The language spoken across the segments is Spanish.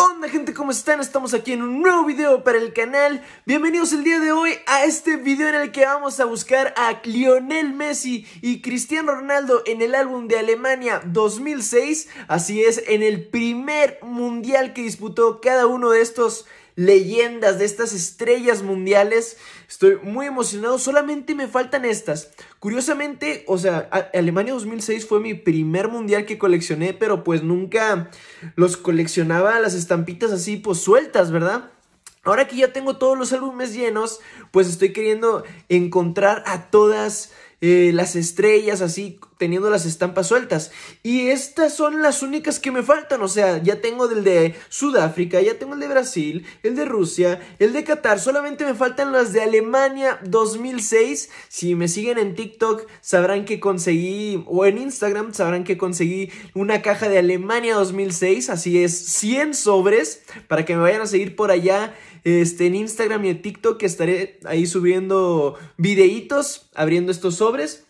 onda gente? ¿Cómo están? Estamos aquí en un nuevo video para el canal Bienvenidos el día de hoy a este video en el que vamos a buscar a Lionel Messi y Cristiano Ronaldo en el álbum de Alemania 2006 Así es, en el primer mundial que disputó cada uno de estos leyendas, de estas estrellas mundiales. Estoy muy emocionado, solamente me faltan estas. Curiosamente, o sea, Alemania 2006 fue mi primer mundial que coleccioné, pero pues nunca los coleccionaba las estampitas así pues sueltas, ¿verdad? Ahora que ya tengo todos los álbumes llenos, pues estoy queriendo encontrar a todas eh, las estrellas así, teniendo las estampas sueltas. Y estas son las únicas que me faltan, o sea, ya tengo del de Sudáfrica, ya tengo el de Brasil, el de Rusia, el de Qatar, solamente me faltan las de Alemania 2006. Si me siguen en TikTok sabrán que conseguí, o en Instagram sabrán que conseguí una caja de Alemania 2006, así es, 100 sobres, para que me vayan a seguir por allá este, en Instagram y en TikTok estaré ahí subiendo videitos abriendo estos sobres.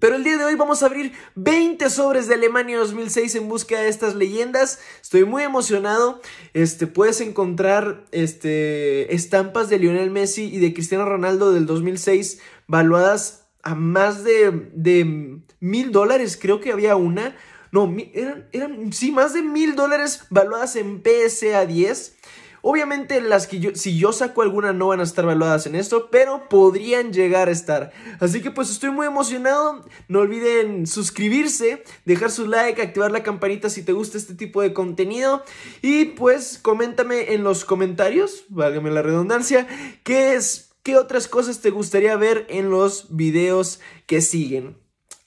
Pero el día de hoy vamos a abrir 20 sobres de Alemania 2006 en busca de estas leyendas. Estoy muy emocionado. Este, puedes encontrar este, estampas de Lionel Messi y de Cristiano Ronaldo del 2006 valuadas a más de mil dólares. Creo que había una. No, eran, eran, sí, más de mil dólares valuadas en PSA 10. Obviamente las que yo, si yo saco alguna no van a estar valuadas en esto, pero podrían llegar a estar. Así que pues estoy muy emocionado. No olviden suscribirse, dejar su like, activar la campanita si te gusta este tipo de contenido. Y pues coméntame en los comentarios, válgame la redundancia, qué es... ¿Qué otras cosas te gustaría ver en los videos que siguen?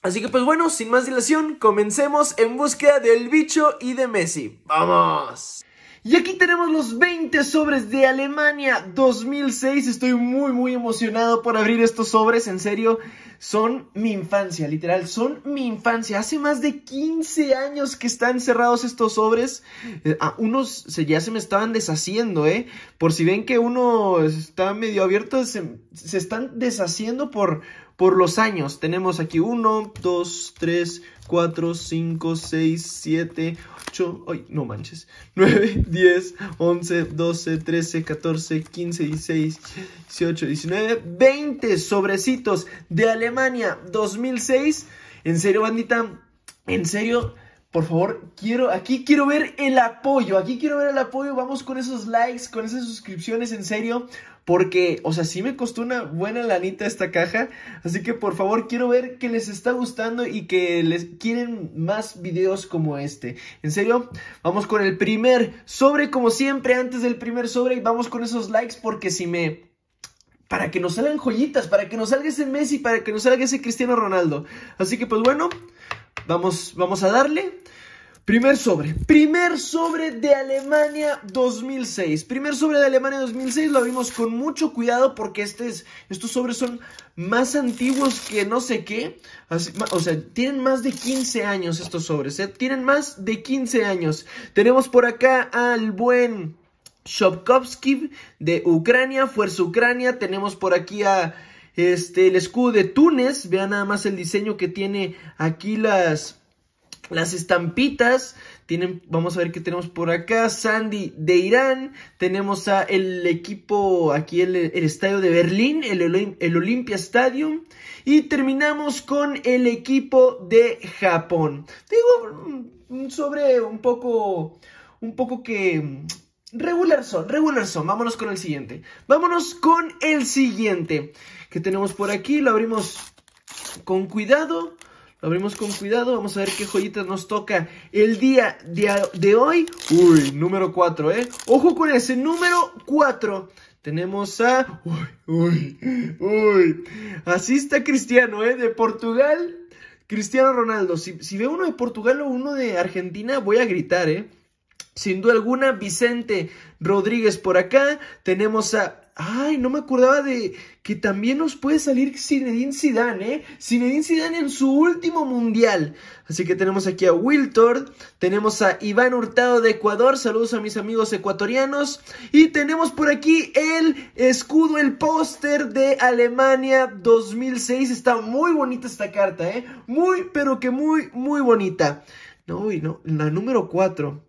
Así que pues bueno, sin más dilación, comencemos en búsqueda del bicho y de Messi. ¡Vamos! Y aquí tenemos los 20 sobres de Alemania 2006. Estoy muy, muy emocionado por abrir estos sobres, en serio son mi infancia, literal, son mi infancia. Hace más de 15 años que están cerrados estos sobres. Eh, a unos ya se me estaban deshaciendo, ¿eh? Por si ven que uno está medio abierto, se, están deshaciendo por, por los años. Tenemos aquí 1, 2, 3, 4, 5, 6, 7, 8, ay, no manches, 9, 10, 11, 12, 13, 14, 15, 16, 18, 19, 20 sobrecitos de alegría Alemania 2006. En serio, bandita, en serio, por favor, quiero, aquí quiero ver el apoyo, aquí quiero ver el apoyo, vamos con esos likes, con esas suscripciones, en serio, porque, o sea, si me costó una buena lanita esta caja, así que por favor, quiero ver que les está gustando y que les quieren más videos como este, en serio, vamos con el primer sobre, como siempre, antes del primer sobre, y vamos con esos likes, porque si me para que nos salgan joyitas, para que nos salga ese Messi, para que nos salga ese Cristiano Ronaldo. Así que pues bueno, vamos, vamos a darle. Primer sobre, primer sobre de Alemania 2006. Primer sobre de Alemania 2006 lo vimos con mucho cuidado porque este estos sobres son más antiguos que no sé qué. o sea, tienen más de 15 años estos sobres, ¿eh? Tienen más de 15 años. Tenemos por acá al buen Shopkovsky de Ucrania, Fuerza Ucrania. Tenemos por aquí a este, el escudo de Túnez. Vean nada más el diseño que tiene aquí las, las estampitas. Tienen, vamos a ver qué tenemos por acá. Sandy de Irán. Tenemos a el equipo, aquí el, estadio de Berlín, el, el Olympia Stadium. Y terminamos con el equipo de Japón. Digo, mm, sobre un poco, un poco que Regular son, regular son. Vámonos con el siguiente. Vámonos con el siguiente. Que tenemos por aquí. Lo abrimos con cuidado. Lo abrimos con cuidado. Vamos a ver qué joyitas nos toca el día de, hoy. Uy, número 4, ¿eh? Ojo con ese, número 4. Tenemos a... Uy, uy, uy. Así está Cristiano, ¿eh? De Portugal. Cristiano Ronaldo. Si, si veo uno de Portugal o uno de Argentina, voy a gritar, ¿eh? Sin duda alguna, Vicente Rodríguez por acá. Tenemos a Ay, no me acordaba de que también nos puede salir Zinedine Zidane, ¿eh? Zinedine Zidane en su último mundial. Así que tenemos aquí a Wiltord, tenemos a Iván Hurtado de Ecuador, saludos a mis amigos ecuatorianos. Y tenemos por aquí el escudo, el póster de Alemania 2006. Está muy bonita esta carta, ¿eh? Muy, pero que muy, muy bonita. No, no, la número 4.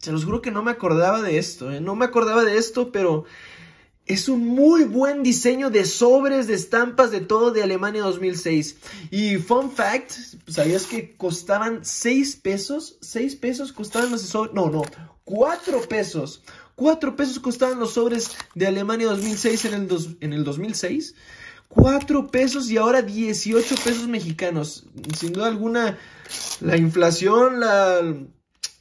Se los juro que no me acordaba de esto, ¿eh? no me acordaba de esto, pero es un muy buen diseño de sobres, de estampas, de todo de Alemania 2006. Y fun fact, ¿sabías que costaban 6 pesos? 6 pesos costaban los sobres, no, no, 4 pesos. 4 pesos costaban los sobres de Alemania 2006 en el, en el 2006. 4 pesos y ahora 18 pesos mexicanos. Sin duda alguna, la inflación, la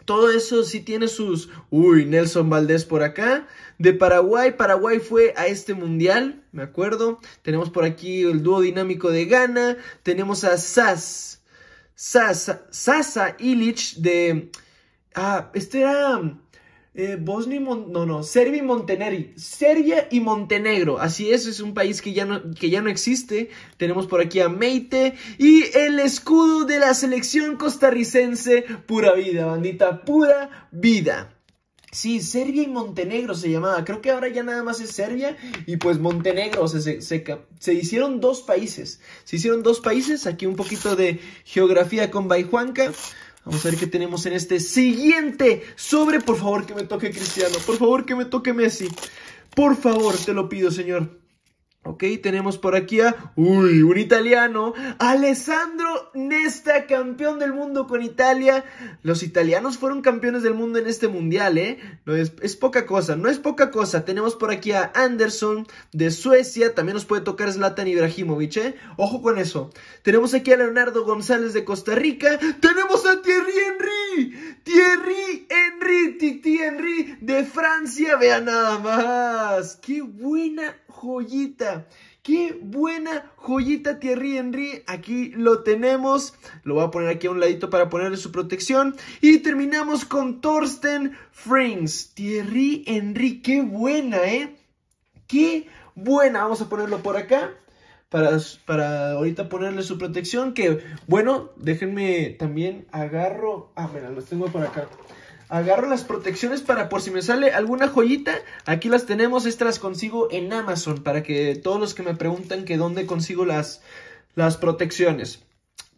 todo eso sí tiene sus... Uy, Nelson Valdés por acá. De Paraguay, Paraguay fue a este mundial, me acuerdo. Tenemos por aquí el dúo dinámico de Ghana. Tenemos a Sas. Sasa, Sasa Illich de... Ah, este era eh, Bosnia y Montenegro, no, no, Serbia y Montenegro. Serbia y Montenegro. Así es, es un país que ya, no, que ya no existe. Tenemos por aquí a Meite y el escudo de la selección costarricense. Pura vida, bandita, pura vida. Sí, Serbia y Montenegro se llamaba. Creo que ahora ya nada más es Serbia y pues Montenegro. O se, se, se hicieron dos países. Se hicieron dos países. Aquí un poquito de geografía con Baijuanca. Vamos a ver qué tenemos en este siguiente sobre. Por favor, que me toque Cristiano. Por favor, que me toque Messi. Por favor, te lo pido, Señor. Ok, tenemos por aquí a, uy, un italiano, Alessandro Nesta, campeón del mundo con Italia. Los italianos fueron campeones del mundo en este mundial, ¿eh? No es, poca cosa, no es poca cosa. Tenemos por aquí a Anderson de Suecia, también nos puede tocar Zlatan Ibrahimovic, ¿eh? Ojo con eso. Tenemos aquí a Leonardo González de Costa Rica, tenemos a Thierry Henry, Thierry Henry, Titi Henry de Francia, vean nada más. ¡Qué buena joyita. Qué buena joyita Thierry Henry. Aquí lo tenemos. Lo voy a poner aquí a un ladito para ponerle su protección. Y terminamos con Thorsten Frings. Thierry Henry, qué buena, ¿eh? Qué buena. Vamos a ponerlo por acá. Para, para, ahorita ponerle su protección. Que bueno, déjenme también agarro. Ah, mira, los tengo por acá agarro las protecciones para por si me sale alguna joyita. Aquí las tenemos, estas las consigo en Amazon para que todos los que me preguntan que dónde consigo las, las protecciones.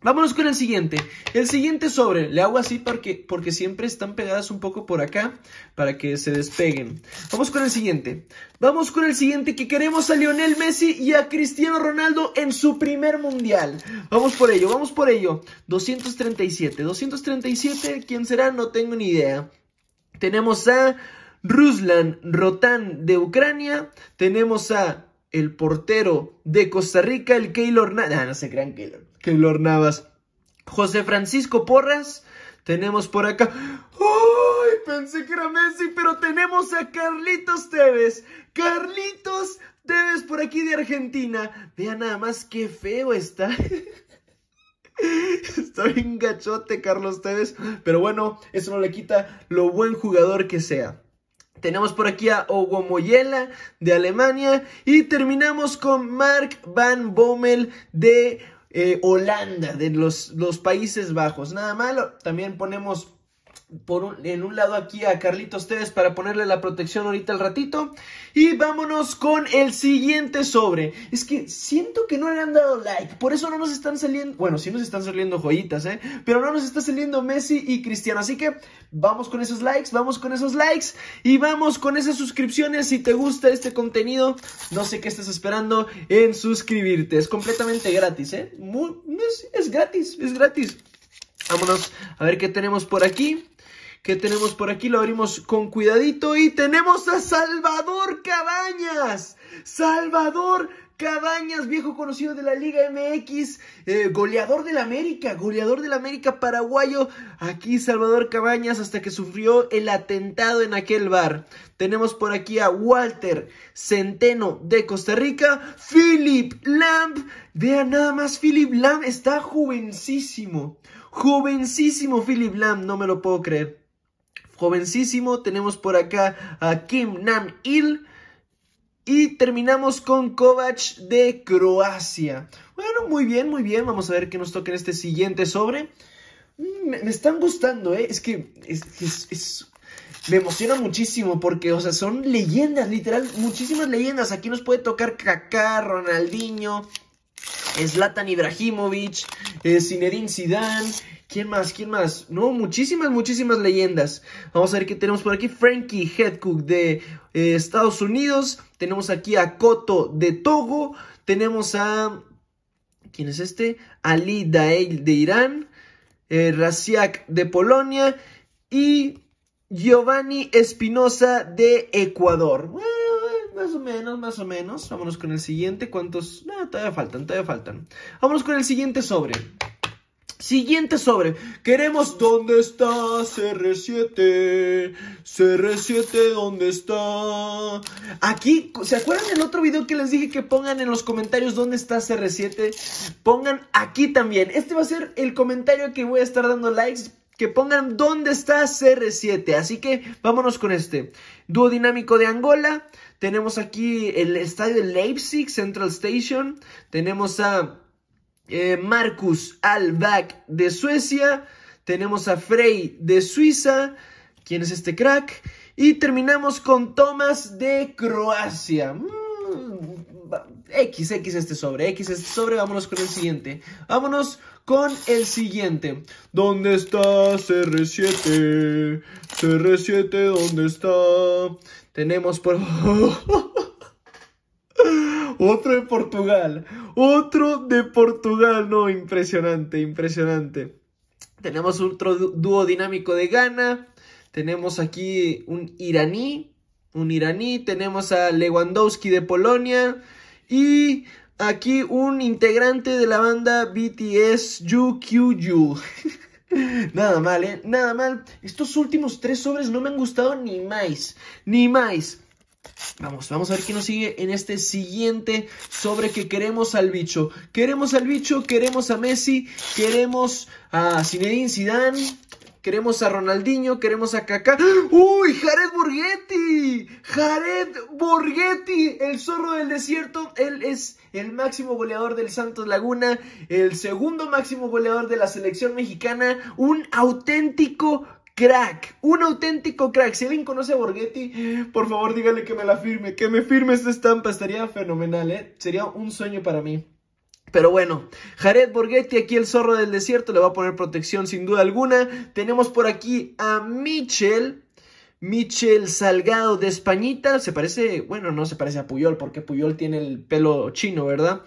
Vámonos con el siguiente. El siguiente sobre, le hago así porque, porque siempre están pegadas un poco por acá para que se despeguen. Vamos con el siguiente. Vamos con el siguiente que queremos a Lionel Messi y a Cristiano Ronaldo en su primer mundial. Vamos por ello, vamos por ello. 237. 237, ¿quién será? No tengo ni idea. Tenemos a Ruslan Rotan de Ucrania. Tenemos a el portero de Costa Rica, el Keylor... Nah, no se crean Keylor. Que lo hornabas. José Francisco Porras. Tenemos por acá. ¡Ay! Pensé que era Messi, pero tenemos a Carlitos Tevez. Carlitos Tevez por aquí de Argentina. Vean nada más qué feo está. Está bien gachote Carlos Tevez, pero bueno, eso no le quita lo buen jugador que sea. Tenemos por aquí a Moyela. de Alemania y terminamos con Mark Van Bommel de eh, Holanda, de los, los Países Bajos. Nada malo, también ponemos por en un lado aquí a Carlitos ustedes para ponerle la protección ahorita al ratito. Y vámonos con el siguiente sobre. Es que siento que no le han dado like, por eso no nos están saliendo, bueno, sí nos están saliendo joyitas, ¿eh? Pero no nos está saliendo Messi y Cristiano. Así que vamos con esos likes, vamos con esos likes y vamos con esas suscripciones. Si te gusta este contenido, no sé qué estás esperando en suscribirte. Es completamente gratis, ¿eh? es gratis, es gratis. Vámonos a ver qué tenemos por aquí. Que tenemos por aquí? Lo abrimos con cuidadito y tenemos a Salvador Cabañas. Salvador Cabañas, viejo conocido de la Liga MX, eh, goleador del América, goleador del América paraguayo. Aquí Salvador Cabañas hasta que sufrió el atentado en aquel bar. Tenemos por aquí a Walter Centeno de Costa Rica, Philip Lamb Vean nada más, Philip Lamb está jovencísimo. Jovencísimo Philip Lamb, no me lo puedo creer jovencísimo. Tenemos por acá a Kim Nam Il. Y terminamos con Kovac de Croacia. Bueno, muy bien, muy bien. Vamos a ver qué nos toca en este siguiente sobre. Mm, me, están gustando, ¿eh? Es que me emociona muchísimo porque, o sea, son leyendas, literal, muchísimas leyendas. Aquí nos puede tocar Kaká, Ronaldinho, Zlatan Ibrahimovic, eh, Zinedine Zidane, ¿quién más? ¿quién más? No, muchísimas, muchísimas leyendas. Vamos a ver qué tenemos por aquí. Frankie Headcook de eh, Estados Unidos, tenemos aquí a Koto de Togo, tenemos a... ¿Quién es este? Ali Dael de Irán, eh, Rasiak de Polonia y Giovanni Espinosa de Ecuador. Más o menos, más o menos. Vámonos con el siguiente. ¿Cuántos? No, todavía faltan, todavía faltan. Vámonos con el siguiente sobre. Siguiente sobre. Queremos dónde está CR7. CR7, ¿dónde está? Aquí, ¿se acuerdan del otro video que les dije que pongan en los comentarios dónde está CR7? Pongan aquí también. Este va a ser el comentario que voy a estar dando likes que pongan dónde está CR7. Así que vámonos con este. Dúo dinámico de Angola. Tenemos aquí el estadio de Leipzig, Central Station. Tenemos a eh, Marcus Albach de Suecia. Tenemos a Frey de Suiza. ¿Quién es este crack? Y terminamos con Thomas de Croacia. Mm. X, X este sobre, X este sobre, vámonos con el siguiente. Vámonos con el siguiente. ¿Dónde está CR7? CR7, ¿dónde está? Tenemos por... Otro de Portugal. Otro de Portugal. No, impresionante, impresionante. Tenemos otro dúo dinámico de Ghana. Tenemos aquí un iraní. Un iraní. Tenemos a Lewandowski de Polonia. Y aquí un integrante de la banda BTS, Yu. Nada mal, ¿eh? Nada mal. Estos últimos tres sobres no me han gustado ni más. Ni más. Vamos, vamos a ver qué nos sigue en este siguiente sobre que queremos al bicho. Queremos al bicho, queremos a Messi, queremos a Zinedine Zidane. Queremos a Ronaldinho, queremos a Kaká. ¡Uy! ¡Jared Borghetti! ¡Jared Borghetti! El zorro del desierto. Él es el máximo goleador del Santos Laguna, el segundo máximo goleador de la selección mexicana. Un auténtico crack, un auténtico crack. Si alguien conoce a Borghetti, por favor dígale que me la firme, que me firme esta estampa, estaría fenomenal, ¿eh? Sería un sueño para mí. Pero bueno, Jared Borghetti, aquí el zorro del desierto, le va a poner protección sin duda alguna. Tenemos por aquí a Mitchell. Michel Salgado de Españita. Se parece, bueno, no se parece a Puyol, porque Puyol tiene el pelo chino, ¿verdad?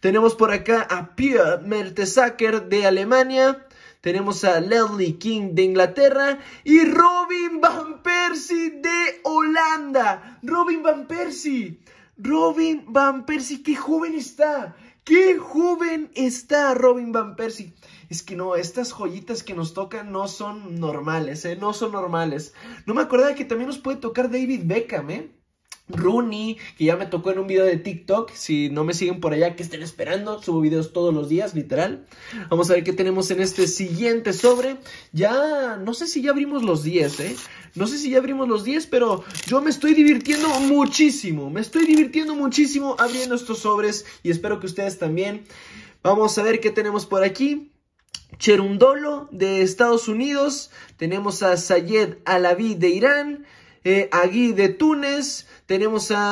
Tenemos por acá a Pierre Mertesacker de Alemania. Tenemos a Leslie King de Inglaterra y Robin Van Persie de Holanda. Robin Van Persie. Robin Van Persie, qué joven está. ¡Qué joven está Robin Van Persie! Es que no, estas joyitas que nos tocan no son normales, ¿eh? No son normales. No me acordaba que también nos puede tocar David Beckham, ¿eh? Rooney, que ya me tocó en un video de TikTok. Si no me siguen por allá, que estén esperando. Subo videos todos los días, literal. Vamos a ver qué tenemos en este siguiente sobre. Ya, no sé si ya abrimos los 10, ¿eh? No sé si ya abrimos los 10, pero yo me estoy divirtiendo muchísimo. Me estoy divirtiendo muchísimo abriendo estos sobres y espero que ustedes también. Vamos a ver qué tenemos por aquí. Cherundolo de Estados Unidos. Tenemos a Sayed Alavi de Irán eh, Agui de Túnez, tenemos a,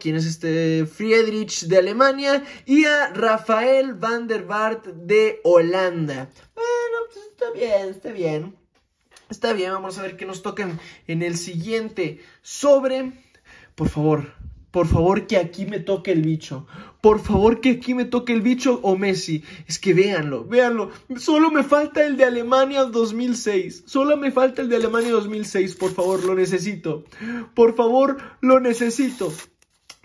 ¿quién es este? Friedrich de Alemania y a Rafael van der Bart de Holanda. Bueno, pues está bien, está bien. Está bien, vamos a ver qué nos tocan en el siguiente sobre. Por favor, por favor que aquí me toque el bicho. Por favor que aquí me toque el bicho o oh Messi. Es que véanlo, véanlo. Solo me falta el de Alemania 2006. Solo me falta el de Alemania 2006. Por favor, lo necesito. Por favor, lo necesito.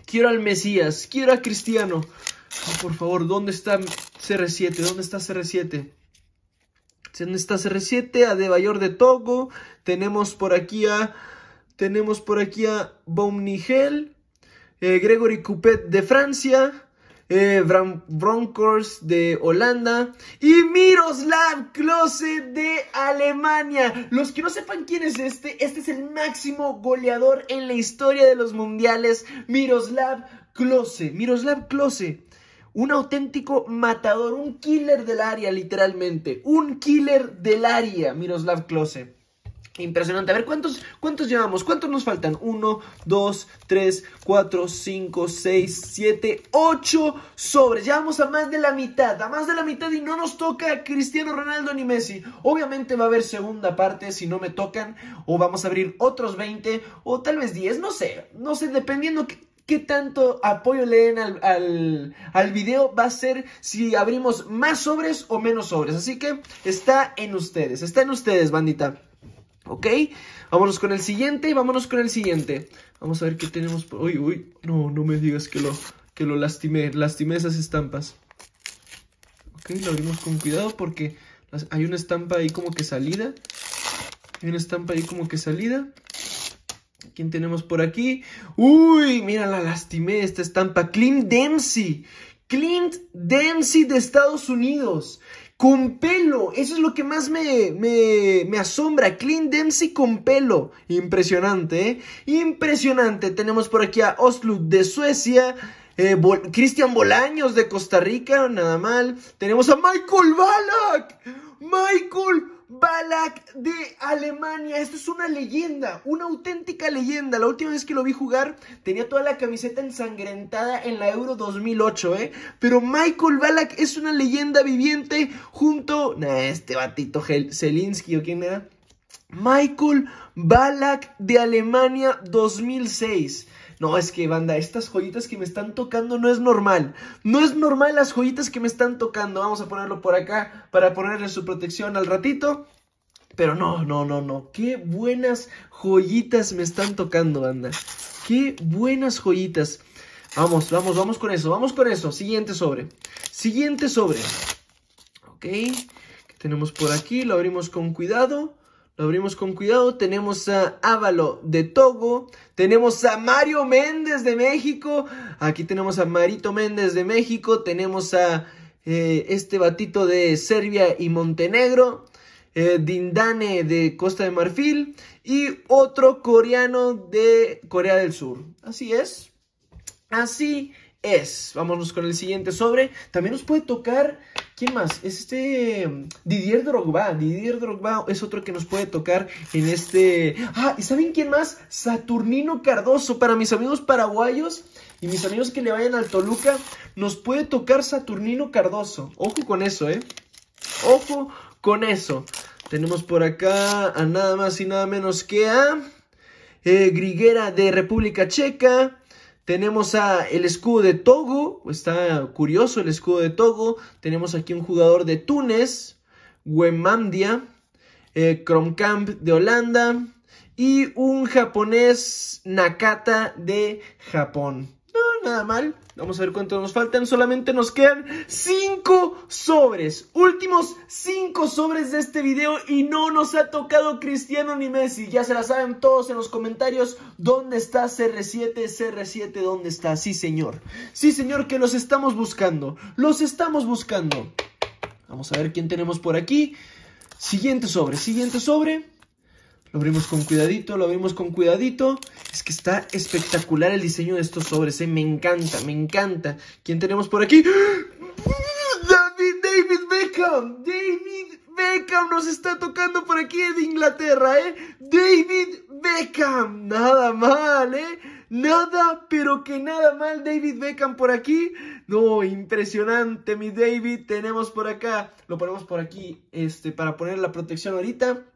Quiero al Mesías. Quiero a Cristiano. Ah, por favor, ¿dónde está CR7? ¿Dónde está CR7? ¿Dónde está CR7? A De Bayor de Togo. Tenemos por aquí a... Tenemos por aquí a Baumnigel. Eh, Gregory Coupet de Francia, eh, Broncos de Holanda y Miroslav Klose de Alemania. Los que no sepan quién es este, este es el máximo goleador en la historia de los mundiales, Miroslav Klose. Miroslav Klose. Un auténtico matador, un killer del área, literalmente. Un killer del área, Miroslav Klose. Impresionante. A ver, ¿cuántos, ¿cuántos llevamos? ¿Cuántos nos faltan? 1, 2, 3, 4, 5, 6, 7, 8 sobres. Llevamos a más de la mitad, a más de la mitad y no nos toca Cristiano Ronaldo ni Messi. Obviamente va a haber segunda parte si no me tocan o vamos a abrir otros 20 o tal vez 10, no sé, no sé, dependiendo qué tanto apoyo leen al, al, al, video va a ser si abrimos más sobres o menos sobres. Así que está en ustedes, está en ustedes, bandita. ¿ok? Vámonos con el siguiente y vámonos con el siguiente. Vamos a ver qué tenemos. Uy, uy, no, no me digas que lo, que lo lastimé, lastimé esas estampas. Ok, lo abrimos con cuidado porque hay una estampa ahí como que salida. Hay una estampa ahí como que salida. ¿Quién tenemos por aquí? ¡Uy! Mira, la lastimé esta estampa. Clint Dempsey. Clint Dempsey de Estados Unidos con pelo. Eso es lo que más me, me, me, asombra. Clint Dempsey con pelo. Impresionante, ¿eh? Impresionante. Tenemos por aquí a Oslo de Suecia. Eh, Cristian Bolaños de Costa Rica, nada mal. Tenemos a Michael Balak. Michael Balak de Alemania. Esto es una leyenda, una auténtica leyenda. La última vez que lo vi jugar tenía toda la camiseta ensangrentada en la Euro 2008, ¿eh? Pero Michael Balak es una leyenda viviente junto... a este batito Zelinsky o quién era. Michael Balak de Alemania 2006. No, es que banda, estas joyitas que me están tocando no es normal. No es normal las joyitas que me están tocando. Vamos a ponerlo por acá para ponerle su protección al ratito. Pero no, no, no, no. Qué buenas joyitas me están tocando, banda. Qué buenas joyitas. Vamos, vamos, vamos con eso, vamos con eso. Siguiente sobre. Siguiente sobre. Ok. que tenemos por aquí? Lo abrimos con cuidado. Lo abrimos con cuidado. Tenemos a Ávalo de Togo. Tenemos a Mario Méndez de México. Aquí tenemos a Marito Méndez de México. Tenemos a eh, este batito de Serbia y Montenegro. Eh, Dindane de Costa de Marfil. Y otro coreano de Corea del Sur. Así es. Así es. Vámonos con el siguiente sobre. También nos puede tocar ¿Quién más? Es Este mm, Didier Drogba. Didier Drogba es otro que nos puede tocar en este... Ah, ¿y saben quién más? Saturnino Cardoso. Para mis amigos paraguayos y mis amigos que le vayan al Toluca, nos puede tocar Saturnino Cardoso. Ojo con eso, ¿eh? Ojo con eso. Tenemos por acá a nada más y nada menos que a... Eh, Griguera de República Checa. Tenemos a el escudo de Togo, está curioso el escudo de Togo. Tenemos aquí un jugador de Túnez, Wemandia, eh, de Holanda y un japonés Nakata de Japón nada mal. Vamos a ver cuántos nos faltan. Solamente nos quedan 5 sobres. Últimos 5 sobres de este video y no nos ha tocado Cristiano ni Messi. Ya se la saben todos en los comentarios. ¿Dónde está CR7? CR7, ¿dónde está? Sí, señor. Sí, señor, que los estamos buscando. Los estamos buscando. Vamos a ver quién tenemos por aquí. Siguiente sobre, siguiente sobre. Lo abrimos con cuidadito, lo abrimos con cuidadito. Es que está espectacular el diseño de estos sobres, ¿eh? Me encanta, me encanta. ¿Quién tenemos por aquí? David, Beckham, David Beckham nos está tocando por aquí de Inglaterra, ¿eh? David Beckham, nada mal, ¿eh? Nada, pero que nada mal David Beckham por aquí. No, impresionante, mi David. Tenemos por acá, lo ponemos por aquí, este, para poner la protección ahorita.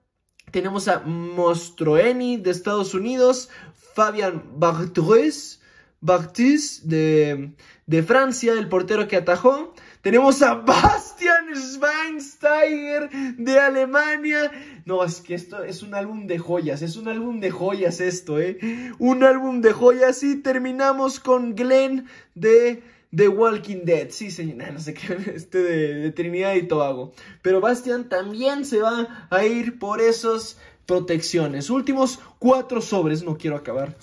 Tenemos a Mostroeni de Estados Unidos, Fabian Barthez, de, de, Francia, el portero que atajó. Tenemos a Bastian Schweinsteiger de Alemania. No, es que esto es un álbum de joyas, es un álbum de joyas esto, ¿eh? Un álbum de joyas y terminamos con Glenn de The Walking Dead, sí, señor, no sé qué, este de, Trinidad y Tobago. Pero Bastian también se va a ir por esas protecciones. Últimos cuatro sobres, no quiero acabar.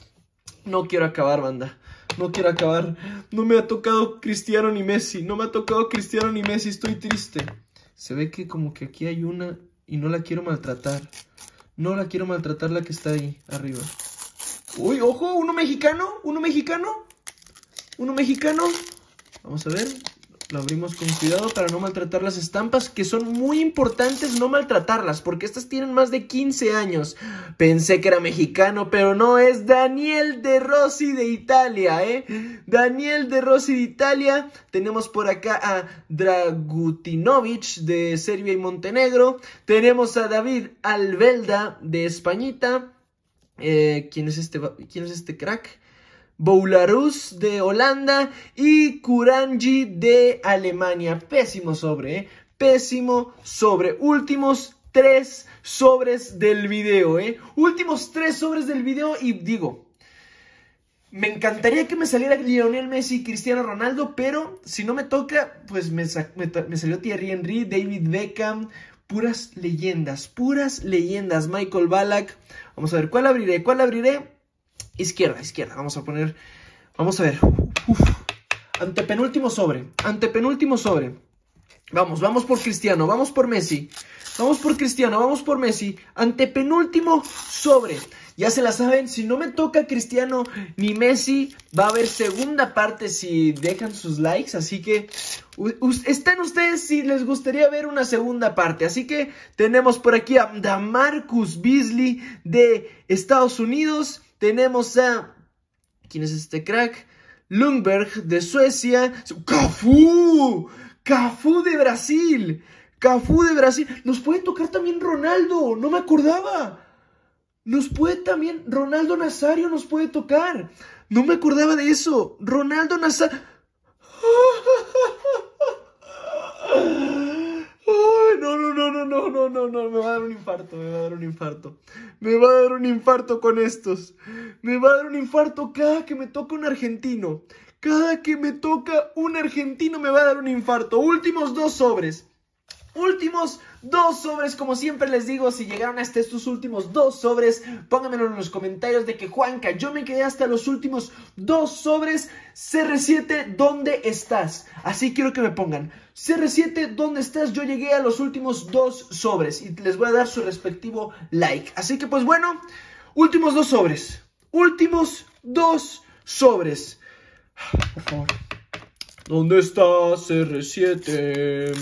No quiero acabar, banda. No quiero acabar. No me ha tocado Cristiano ni Messi. No me ha tocado Cristiano ni Messi. Estoy triste. Se ve que como que aquí hay una y no la quiero maltratar. No la quiero maltratar la que está ahí arriba. Uy, ojo, uno mexicano, uno mexicano. Uno mexicano. Vamos a ver. Lo abrimos con cuidado para no maltratar las estampas, que son muy importantes no maltratarlas, porque estas tienen más de 15 años. Pensé que era mexicano, pero no, es Daniel de Rossi de Italia, ¿eh? Daniel de Rossi de Italia. Tenemos por acá a Dragutinovic de Serbia y Montenegro. Tenemos a David Albelda de Españita. Eh, es este, ¿Quién es este crack? Boularus de Holanda y Kurangi de Alemania. Pésimo sobre, ¿eh? Pésimo sobre. Últimos tres sobres del video, ¿eh? Últimos tres sobres del video y digo, me encantaría que me saliera Lionel Messi y Cristiano Ronaldo, pero si no me toca, pues me, salió Thierry Henry, David Beckham, puras leyendas, puras leyendas. Michael Ballack, vamos a ver cuál abriré, cuál abriré. Izquierda, izquierda. Vamos a poner. Vamos a ver. Uf. Antepenúltimo sobre. Antepenúltimo sobre. Vamos, vamos por Cristiano, vamos por Messi. Vamos por Cristiano, vamos por Messi. Antepenúltimo sobre. Ya se la saben, si no me toca Cristiano ni Messi, va a haber segunda parte si dejan sus likes. Así que están ustedes si les gustaría ver una segunda parte. Así que tenemos por aquí a Marcus Beasley de Estados Unidos. Tenemos a. ¿Quién es este crack? Lundberg de Suecia. ¡Cafú! ¡Cafú de Brasil! ¡Cafú de Brasil! Nos puede tocar también Ronaldo, no me acordaba. Nos puede también. Ronaldo Nazario nos puede tocar. No me acordaba de eso. Ronaldo Nazario. ¡Ah! no, no, no, me va a dar un infarto, me va a dar un infarto. Me va a dar un infarto con estos. Me va a dar un infarto cada que me toca un argentino. Cada que me toca un argentino me va a dar un infarto. Últimos dos sobres últimos dos sobres. Como siempre les digo, si llegaron hasta estos últimos dos sobres, pónganmelo en los comentarios de que Juanca, yo me quedé hasta los últimos dos sobres. CR7, ¿dónde estás? Así quiero que me pongan. CR7, ¿dónde estás? Yo llegué a los últimos dos sobres y les voy a dar su respectivo like. Así que pues bueno, últimos dos sobres. Últimos dos sobres. ¿Dónde está CR7?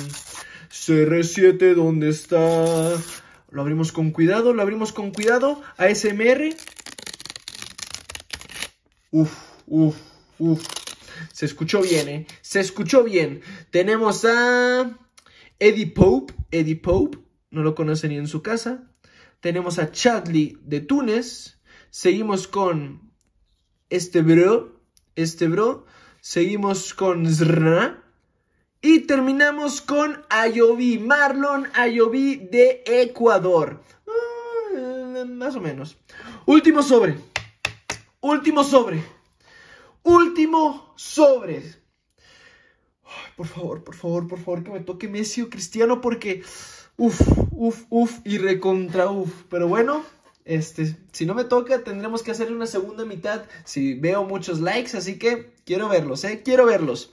CR7, ¿dónde está? Lo abrimos con cuidado, lo abrimos con cuidado. ASMR. Uf, uf, uf. Se escuchó bien, ¿eh? Se escuchó bien. Tenemos a Eddie Pope. Eddie Pope. No lo conoce ni en su casa. Tenemos a Chadley de Túnez. Seguimos con este bro. Este bro. Seguimos con Zrna. Y terminamos con Ayoví, Marlon Ayoví de Ecuador. Ah, más o menos. Último sobre. Último sobre. Último sobre. por favor, por favor, por favor, que me toque Messi o Cristiano porque... Uf, uf, uf y recontra uf. Pero bueno, este, si no me toca, tendremos que hacer una segunda mitad si veo muchos likes, así que quiero verlos, ¿eh? Quiero verlos.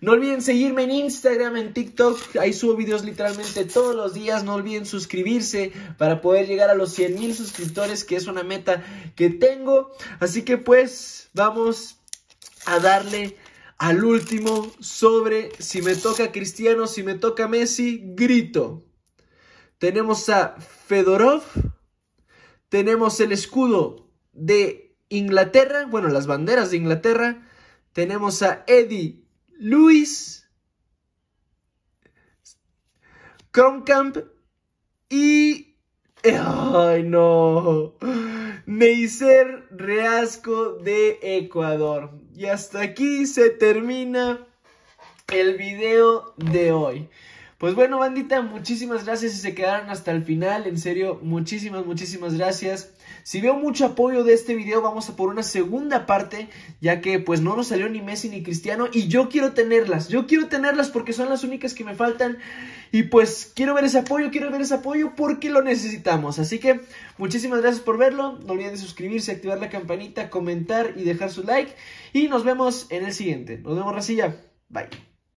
No olviden seguirme en Instagram, en TikTok, ahí subo videos literalmente todos los días. No olviden suscribirse para poder llegar a los 100 mil suscriptores, que es una meta que tengo. Así que pues vamos a darle al último sobre si me toca Cristiano, si me toca Messi, grito. Tenemos a Fedorov. Tenemos el escudo de Inglaterra, bueno, las banderas de Inglaterra. Tenemos a Eddie Lewis, Kronkamp y... ¡Ay, no! Neiser Reasco de Ecuador. Y hasta aquí se termina el video de hoy. Pues bueno, bandita, muchísimas gracias si se quedaron hasta el final. En serio, muchísimas, muchísimas gracias. Si veo mucho apoyo de este video, vamos a por una segunda parte, ya que pues no nos salió ni Messi ni Cristiano y yo quiero tenerlas. Yo quiero tenerlas porque son las únicas que me faltan y pues quiero ver ese apoyo, quiero ver ese apoyo porque lo necesitamos. Así que muchísimas gracias por verlo. No olviden suscribirse, activar la campanita, comentar y dejar su like y nos vemos en el siguiente. Nos vemos, Racilla. Bye.